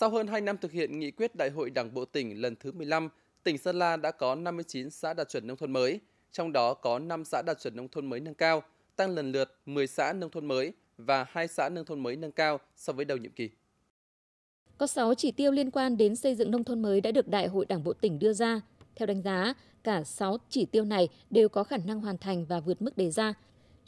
Sau hơn 2 năm thực hiện nghị quyết Đại hội Đảng bộ tỉnh lần thứ 15, tỉnh Sơn La đã có 59 xã đạt chuẩn nông thôn mới, trong đó có 5 xã đạt chuẩn nông thôn mới nâng cao, tăng lần lượt 10 xã nông thôn mới và 2 xã nông thôn mới nâng cao so với đầu nhiệm kỳ. Có 6 chỉ tiêu liên quan đến xây dựng nông thôn mới đã được Đại hội Đảng bộ tỉnh đưa ra. Theo đánh giá, cả 6 chỉ tiêu này đều có khả năng hoàn thành và vượt mức đề ra,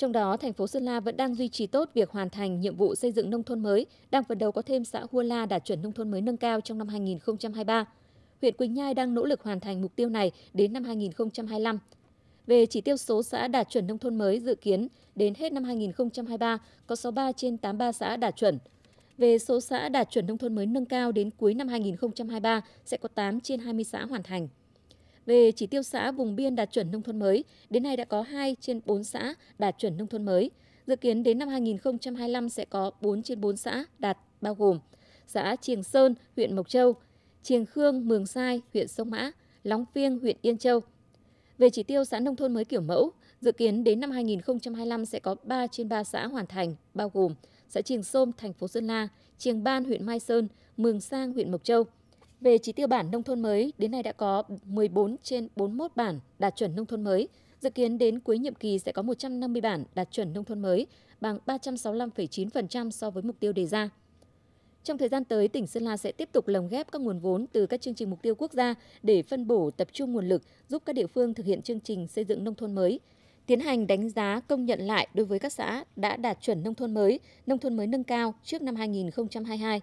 trong đó, thành phố Sơn La vẫn đang duy trì tốt việc hoàn thành nhiệm vụ xây dựng nông thôn mới, đang phấn đầu có thêm xã Hua La đạt chuẩn nông thôn mới nâng cao trong năm 2023. Huyện Quỳnh Nhai đang nỗ lực hoàn thành mục tiêu này đến năm 2025. Về chỉ tiêu số xã đạt chuẩn nông thôn mới dự kiến đến hết năm 2023 có 63 trên 83 xã đạt chuẩn. Về số xã đạt chuẩn nông thôn mới nâng cao đến cuối năm 2023 sẽ có 8 trên 20 xã hoàn thành. Về chỉ tiêu xã vùng biên đạt chuẩn nông thôn mới, đến nay đã có 2 trên 4 xã đạt chuẩn nông thôn mới. Dự kiến đến năm 2025 sẽ có 4 trên 4 xã đạt bao gồm xã Triềng Sơn, huyện Mộc Châu, Triềng Khương, Mường Sai, huyện Sông Mã, Lóng Phiêng, huyện Yên Châu. Về chỉ tiêu xã nông thôn mới kiểu mẫu, dự kiến đến năm 2025 sẽ có 3 trên 3 xã hoàn thành, bao gồm xã Triềng Sôm, thành phố Sơn La, Triềng Ban, huyện Mai Sơn, Mường Sang, huyện Mộc Châu – về chỉ tiêu bản nông thôn mới, đến nay đã có 14 trên 41 bản đạt chuẩn nông thôn mới. Dự kiến đến cuối nhiệm kỳ sẽ có 150 bản đạt chuẩn nông thôn mới, bằng 365,9% so với mục tiêu đề ra. Trong thời gian tới, tỉnh Sơn La sẽ tiếp tục lồng ghép các nguồn vốn từ các chương trình mục tiêu quốc gia để phân bổ tập trung nguồn lực giúp các địa phương thực hiện chương trình xây dựng nông thôn mới, tiến hành đánh giá công nhận lại đối với các xã đã đạt chuẩn nông thôn mới, nông thôn mới nâng cao trước năm 2022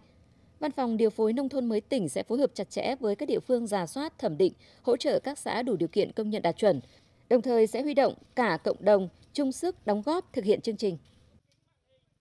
Văn phòng điều phối nông thôn mới tỉnh sẽ phối hợp chặt chẽ với các địa phương giả soát, thẩm định, hỗ trợ các xã đủ điều kiện công nhận đạt chuẩn, đồng thời sẽ huy động cả cộng đồng chung sức đóng góp thực hiện chương trình.